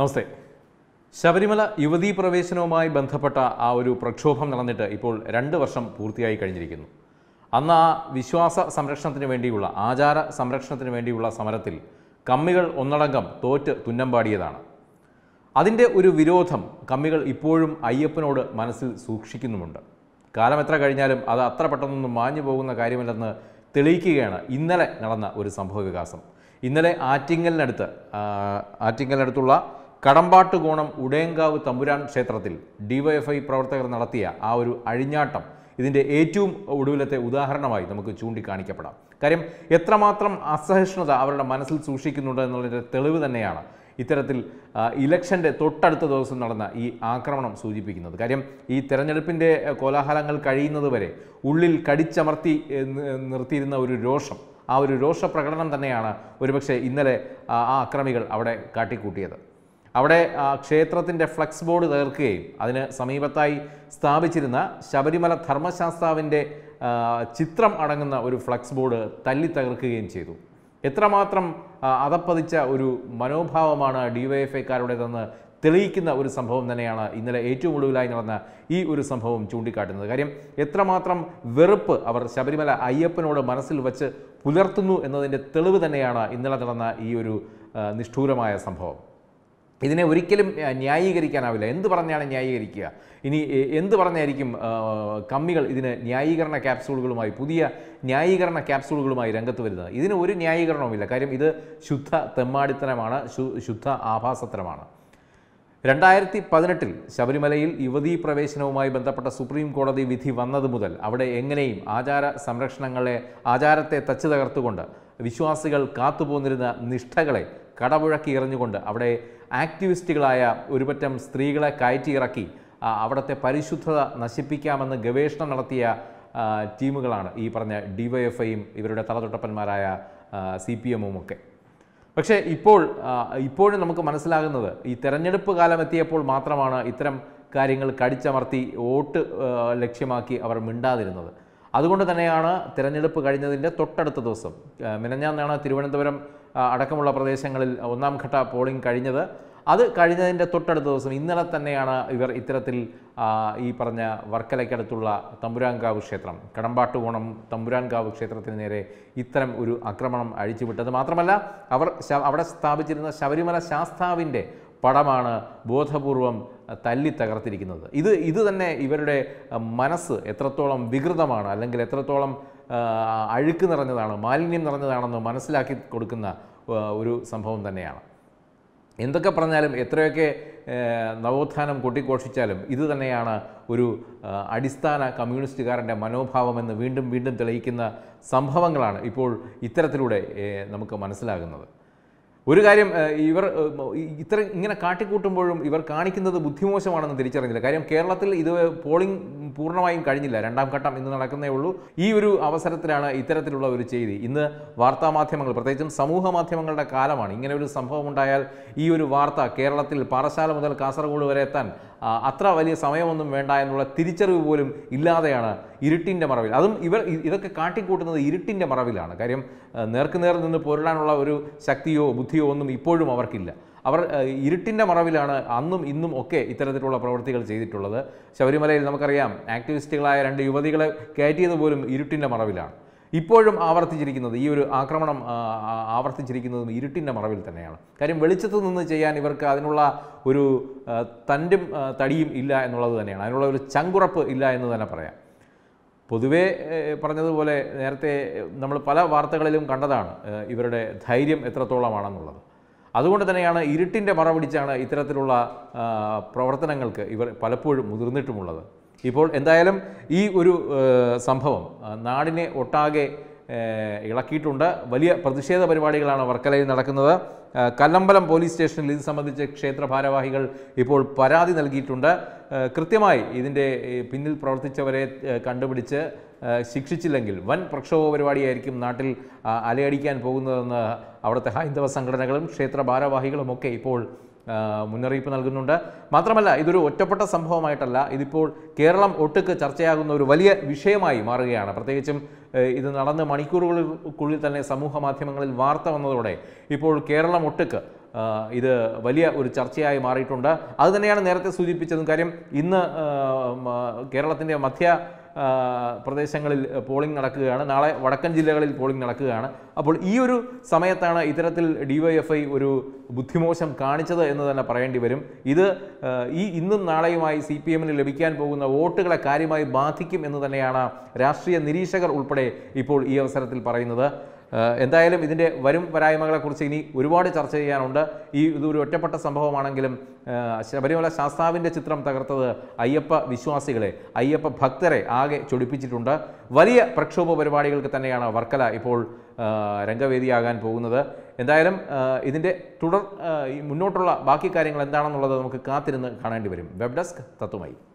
നമസ്തേ ശബരിമല യുവതീ പ്രവേശനവുമായി ബന്ധപ്പെട്ട ആ ഒരു പ്രക്ഷോഭം നടന്നിട്ട് ഇപ്പോൾ രണ്ട് വർഷം പൂർത്തിയായി കഴിഞ്ഞിരിക്കുന്നു അന്ന് ആ വിശ്വാസ സംരക്ഷണത്തിന് വേണ്ടിയുള്ള ആചാര സംരക്ഷണത്തിന് വേണ്ടിയുള്ള സമരത്തിൽ കമ്മികൾ ഒന്നടങ്കം തോറ്റ് തുന്നമ്പാടിയതാണ് അതിൻ്റെ ഒരു വിരോധം കമ്മികൾ ഇപ്പോഴും അയ്യപ്പനോട് മനസ്സിൽ സൂക്ഷിക്കുന്നുമുണ്ട് കാലം എത്ര കഴിഞ്ഞാലും അത് അത്ര പെട്ടെന്നൊന്നും മാഞ്ഞു പോകുന്ന കാര്യമല്ലെന്ന് തെളിയിക്കുകയാണ് ഇന്നലെ നടന്ന ഒരു സംഭവ വികാസം ഇന്നലെ ആറ്റിങ്ങലിനടുത്ത് ആറ്റിങ്ങലിനടുത്തുള്ള കടമ്പാട്ട് കോണം ഉടയങ്കാവ് തമ്പുരാൻ ക്ഷേത്രത്തിൽ ഡിവൈഎഫ്ഐ പ്രവർത്തകർ നടത്തിയ ആ ഒരു അഴിഞ്ഞാട്ടം ഇതിൻ്റെ ഏറ്റവും ഒടുവിലത്തെ ഉദാഹരണമായി നമുക്ക് ചൂണ്ടിക്കാണിക്കപ്പെടാം കാര്യം എത്രമാത്രം അസഹിഷ്ണുത അവരുടെ മനസ്സിൽ സൂക്ഷിക്കുന്നുണ്ട് എന്നുള്ളതിൻ്റെ തെളിവ് തന്നെയാണ് ഇത്തരത്തിൽ ഇലക്ഷൻ്റെ തൊട്ടടുത്ത ദിവസം നടന്ന ഈ ആക്രമണം സൂചിപ്പിക്കുന്നത് കാര്യം ഈ തെരഞ്ഞെടുപ്പിൻ്റെ കോലാഹലങ്ങൾ കഴിയുന്നത് വരെ ഉള്ളിൽ കടിച്ചമർത്തി നിർത്തിയിരുന്ന ഒരു രോഷം ആ ഒരു രോഷ പ്രകടനം തന്നെയാണ് ഒരുപക്ഷെ ഇന്നലെ ആ അക്രമികൾ അവിടെ കാട്ടിക്കൂട്ടിയത് അവിടെ ക്ഷേത്രത്തിൻ്റെ ഫ്ലക്സ് ബോർഡ് തീർക്കുകയും അതിന് സമീപത്തായി സ്ഥാപിച്ചിരുന്ന ശബരിമല ധർമ്മശാസ്താവിൻ്റെ ചിത്രം അടങ്ങുന്ന ഒരു ഫ്ലക്സ് ബോർഡ് തല്ലി തകർക്കുകയും ചെയ്തു എത്രമാത്രം അതപ്പതിച്ച ഒരു മനോഭാവമാണ് ഡി വൈ എഫ് ഐക്കാരുടേതെന്ന് തെളിയിക്കുന്ന ഒരു സംഭവം തന്നെയാണ് ഇന്നലെ ഏറ്റവും ഒടുവിലായി നടന്ന ഈ ഒരു സംഭവം ചൂണ്ടിക്കാട്ടുന്നത് കാര്യം എത്രമാത്രം വെറുപ്പ് അവർ ശബരിമല അയ്യപ്പനോട് മനസ്സിൽ വച്ച് പുലർത്തുന്നു എന്നതിൻ്റെ തെളിവ് തന്നെയാണ് ഇന്നലെ നടന്ന ഈ ഒരു നിഷ്ഠൂരമായ സംഭവം ഇതിനെ ഒരിക്കലും ന്യായീകരിക്കാനാവില്ല എന്ത് പറഞ്ഞാണ് ന്യായീകരിക്കുക ഇനി എന്ത് പറഞ്ഞായിരിക്കും കമ്മികൾ ഇതിന് ന്യായീകരണ ക്യാപ്സൂളുകളുമായി പുതിയ ന്യായീകരണ ക്യാപ്സൂളുകളുമായി രംഗത്ത് വരുന്നത് ഇതിന് ഒരു ന്യായീകരണവുമില്ല കാര്യം ഇത് ശുദ്ധ തെമ്മാടിത്തരമാണ് ശുദ്ധ ആഭാസത്തരമാണ് രണ്ടായിരത്തി പതിനെട്ടിൽ ശബരിമലയിൽ യുവതീ പ്രവേശനവുമായി ബന്ധപ്പെട്ട സുപ്രീം കോടതി വിധി വന്നത് മുതൽ അവിടെ എങ്ങനെയും ആചാര സംരക്ഷണങ്ങളെ ആചാരത്തെ തച്ചു തകർത്തുകൊണ്ട് വിശ്വാസികൾ കാത്തുപോന്നിരുന്ന നിഷ്ഠകളെ കടമുഴക്കി എറിഞ്ഞുകൊണ്ട് അവിടെ ആക്ടിവിസ്റ്റുകളായ ഒരുപറ്റം സ്ത്രീകളെ ഇറക്കി അവിടുത്തെ പരിശുദ്ധത നശിപ്പിക്കാമെന്ന് ഗവേഷണം നടത്തിയ ടീമുകളാണ് ഈ പറഞ്ഞ ഡിവൈഎഫ്ഐയും ഇവരുടെ തലതൊട്ടപ്പന്മാരായ സി പി എമ്മും ഒക്കെ പക്ഷേ ഇപ്പോൾ ഇപ്പോഴും നമുക്ക് മനസ്സിലാകുന്നത് ഈ തെരഞ്ഞെടുപ്പ് കാലം എത്തിയപ്പോൾ മാത്രമാണ് ഇത്തരം കാര്യങ്ങൾ കടിച്ചമർത്തി വോട്ട് ലക്ഷ്യമാക്കി അവർ മിണ്ടാതിരുന്നത് അതുകൊണ്ട് തന്നെയാണ് തിരഞ്ഞെടുപ്പ് കഴിഞ്ഞതിൻ്റെ തൊട്ടടുത്ത ദിവസം മിനഞ്ഞാന്നാണ് തിരുവനന്തപുരം അടക്കമുള്ള പ്രദേശങ്ങളിൽ ഒന്നാം ഘട്ട പോളിംഗ് കഴിഞ്ഞത് അത് കഴിഞ്ഞതിൻ്റെ തൊട്ടടുത്ത ദിവസം ഇന്നലെ തന്നെയാണ് ഇവർ ഇത്തരത്തിൽ ഈ പറഞ്ഞ വർക്കലയ്ക്കടുത്തുള്ള തമ്പുരാൻകാവ് ക്ഷേത്രം കടമ്പാട്ടുകോണം തമ്പുരാൻകാവ് ക്ഷേത്രത്തിന് നേരെ ഇത്തരം ഒരു ആക്രമണം അഴിച്ചുവിട്ടത് മാത്രമല്ല അവർ അവിടെ സ്ഥാപിച്ചിരുന്ന ശബരിമല ശാസ്താവിൻ്റെ പടമാണ് ബോധപൂർവം തല്ലി തകർത്തിരിക്കുന്നത് ഇത് ഇത് തന്നെ ഇവരുടെ മനസ്സ് എത്രത്തോളം വികൃതമാണ് അല്ലെങ്കിൽ എത്രത്തോളം അഴുക്ക് നിറഞ്ഞതാണ് മാലിന്യം നിറഞ്ഞതാണെന്ന് മനസ്സിലാക്കി കൊടുക്കുന്ന ഒരു സംഭവം തന്നെയാണ് എന്തൊക്കെ പറഞ്ഞാലും എത്രയൊക്കെ നവോത്ഥാനം കൊട്ടിഘോഷിച്ചാലും ഇത് തന്നെയാണ് ഒരു അടിസ്ഥാന കമ്മ്യൂണിസ്റ്റുകാരൻ്റെ മനോഭാവമെന്ന് വീണ്ടും വീണ്ടും തെളിയിക്കുന്ന സംഭവങ്ങളാണ് ഇപ്പോൾ ഇത്തരത്തിലൂടെ നമുക്ക് മനസ്സിലാകുന്നത് ഒരു കാര്യം ഇവർ ഇത്ര ഇങ്ങനെ കാട്ടിക്കൂട്ടുമ്പോഴും ഇവർ കാണിക്കുന്നത് ബുദ്ധിമോശമാണെന്ന് തിരിച്ചറിഞ്ഞില്ല കാര്യം കേരളത്തിൽ ഇത് പോളിംഗ് പൂർണ്ണമായും കഴിഞ്ഞില്ല രണ്ടാം ഘട്ടം ഇന്ന് നടക്കുന്നേ ഉള്ളൂ ഈ ഒരു അവസരത്തിലാണ് ഇത്തരത്തിലുള്ള ഒരു ചെയ്തി ഇന്ന് വാർത്താമാധ്യമങ്ങൾ പ്രത്യേകിച്ചും സമൂഹ മാധ്യമങ്ങളുടെ കാലമാണ് ഇങ്ങനെ ഒരു സംഭവം ഉണ്ടായാൽ ഈ ഒരു വാർത്ത കേരളത്തിൽ പാറശാല മുതൽ കാസർഗോഡ് വരെ എത്താൻ അത്ര വലിയ സമയമൊന്നും വേണ്ട എന്നുള്ള തിരിച്ചറിവ് പോലും ഇല്ലാതെയാണ് ഇരുട്ടിൻ്റെ മറവിൽ അതും ഇവർ ഇതൊക്കെ കാട്ടിക്കൂട്ടുന്നത് ഇരുട്ടിൻ്റെ മറവിലാണ് കാര്യം നേർക്കുനേർ നിന്ന് പോരിടാനുള്ള ഒരു ശക്തിയോ ബുദ്ധിയോ ഒന്നും ഇപ്പോഴും അവർക്കില്ല അവർ ഇരുട്ടിൻ്റെ മറവിലാണ് അന്നും ഇന്നും ഒക്കെ ഇത്തരത്തിലുള്ള പ്രവൃത്തികൾ ചെയ്തിട്ടുള്ളത് ശബരിമലയിൽ നമുക്കറിയാം ആക്ടിവിസ്റ്റുകളായ രണ്ട് യുവതികളെ കയറ്റിയത് പോലും ഇരുട്ടിൻ്റെ മറവിലാണ് ഇപ്പോഴും ആവർത്തിച്ചിരിക്കുന്നത് ഈ ഒരു ആക്രമണം ആവർത്തിച്ചിരിക്കുന്നതും ഇരുട്ടിൻ്റെ മറവിൽ തന്നെയാണ് കാര്യം വെളിച്ചത്ത് നിന്ന് ചെയ്യാൻ ഇവർക്ക് അതിനുള്ള ഒരു തണ്ടും തടിയും ഇല്ല എന്നുള്ളത് തന്നെയാണ് അതിനുള്ള ഒരു ചങ്കുറപ്പ് ഇല്ല എന്ന് തന്നെ പറയാം പൊതുവേ പറഞ്ഞതുപോലെ നേരത്തെ നമ്മൾ പല വാർത്തകളിലും കണ്ടതാണ് ഇവരുടെ ധൈര്യം എത്രത്തോളമാണെന്നുള്ളത് അതുകൊണ്ട് തന്നെയാണ് ഇരുട്ടിൻ്റെ മറപിടിച്ചാണ് ഇത്തരത്തിലുള്ള പ്രവർത്തനങ്ങൾക്ക് ഇവർ പലപ്പോഴും മുതിർന്നിട്ടുമുള്ളത് ഇപ്പോൾ എന്തായാലും ഈ ഒരു സംഭവം നാടിനെ ഒട്ടാകെ ഇളക്കിയിട്ടുണ്ട് വലിയ പ്രതിഷേധ പരിപാടികളാണ് വർക്കലയിൽ നടക്കുന്നത് കല്ലമ്പലം പോലീസ് സ്റ്റേഷനിൽ ഇത് സംബന്ധിച്ച് ക്ഷേത്ര ഭാരവാഹികൾ ഇപ്പോൾ പരാതി നൽകിയിട്ടുണ്ട് കൃത്യമായി ഇതിൻ്റെ പിന്നിൽ പ്രവർത്തിച്ചവരെ കണ്ടുപിടിച്ച് ശിക്ഷിച്ചില്ലെങ്കിൽ വൻ പ്രക്ഷോഭ പരിപാടിയായിരിക്കും നാട്ടിൽ അലയടിക്കാൻ പോകുന്നതെന്ന് അവിടുത്തെ ഹൈന്ദവ സംഘടനകളും ക്ഷേത്ര ഭാരവാഹികളുമൊക്കെ ഇപ്പോൾ മുന്നറിയിപ്പ് നൽകുന്നുണ്ട് മാത്രമല്ല ഇതൊരു ഒറ്റപ്പെട്ട സംഭവമായിട്ടല്ല ഇതിപ്പോൾ കേരളം ഒട്ടുക്ക് ചർച്ചയാകുന്ന ഒരു വലിയ വിഷയമായി മാറുകയാണ് പ്രത്യേകിച്ചും ഇത് നടന്ന് മണിക്കൂറുകൾക്കുള്ളിൽ തന്നെ സമൂഹ മാധ്യമങ്ങളിൽ വാർത്ത വന്നതോടെ ഇപ്പോൾ കേരളം ഒട്ടുക്ക് ഇത് വലിയ ഒരു ചർച്ചയായി മാറിയിട്ടുണ്ട് അതുതന്നെയാണ് നേരത്തെ സൂചിപ്പിച്ചതും കാര്യം ഇന്ന് കേരളത്തിൻ്റെ മധ്യ പ്രദേശങ്ങളിൽ പോളിംഗ് നടക്കുകയാണ് നാളെ വടക്കൻ ജില്ലകളിൽ പോളിംഗ് നടക്കുകയാണ് അപ്പോൾ ഈ ഒരു സമയത്താണ് ഇത്തരത്തിൽ ഡി ഒരു ബുദ്ധിമോശം കാണിച്ചത് എന്ന് തന്നെ പറയേണ്ടി വരും ഇത് ഈ ഇന്നും നാളെയുമായി സി പി എമ്മിന് ലഭിക്കാൻ പോകുന്ന വോട്ടുകളെ കാര്യമായി ബാധിക്കും എന്ന് തന്നെയാണ് രാഷ്ട്രീയ നിരീക്ഷകർ ഉൾപ്പെടെ ഇപ്പോൾ ഈ അവസരത്തിൽ പറയുന്നത് എന്തായാലും ഇതിൻ്റെ വരും പോരായ്മകളെക്കുറിച്ച് ഇനി ഒരുപാട് ചർച്ച ചെയ്യാനുണ്ട് ഈ ഇതൊരു ഒറ്റപ്പെട്ട സംഭവമാണെങ്കിലും ശബരിമല ശാസ്താവിൻ്റെ ചിത്രം തകർത്തത് അയ്യപ്പ വിശ്വാസികളെ അയ്യപ്പ ഭക്തരെ ആകെ ചൊടിപ്പിച്ചിട്ടുണ്ട് വലിയ പ്രക്ഷോഭ പരിപാടികൾക്ക് തന്നെയാണ് വർക്കല ഇപ്പോൾ രംഗവേദിയാകാൻ പോകുന്നത് എന്തായാലും ഇതിൻ്റെ തുടർ മുന്നോട്ടുള്ള ബാക്കി കാര്യങ്ങൾ എന്താണെന്നുള്ളത് നമുക്ക് കാത്തിരുന്ന് കാണേണ്ടി വരും വെബ് ഡെസ്ക് തത്വമായി